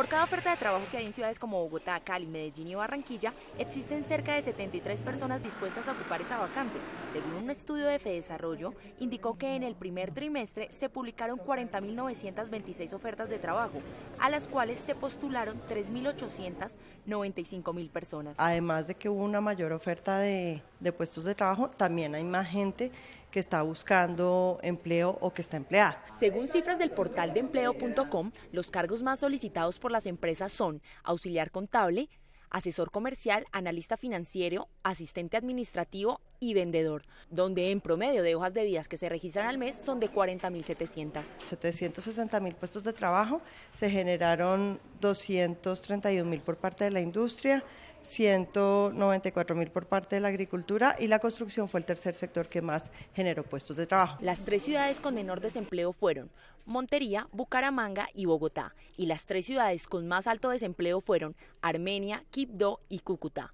Por cada oferta de trabajo que hay en ciudades como Bogotá, Cali, Medellín y Barranquilla, existen cerca de 73 personas dispuestas a ocupar esa vacante. Según un estudio de FEDesarrollo, indicó que en el primer trimestre se publicaron 40.926 ofertas de trabajo, a las cuales se postularon 3.895.000 personas. Además de que hubo una mayor oferta de, de puestos de trabajo, también hay más gente que está buscando empleo o que está empleada. Según cifras del portal de empleo.com, los cargos más solicitados por las empresas son auxiliar contable, asesor comercial, analista financiero, asistente administrativo, y vendedor, donde en promedio de hojas de vidas que se registran al mes son de 40.700. 760.000 puestos de trabajo, se generaron 231.000 por parte de la industria, 194.000 por parte de la agricultura y la construcción fue el tercer sector que más generó puestos de trabajo. Las tres ciudades con menor desempleo fueron Montería, Bucaramanga y Bogotá, y las tres ciudades con más alto desempleo fueron Armenia, Quibdó y Cúcuta.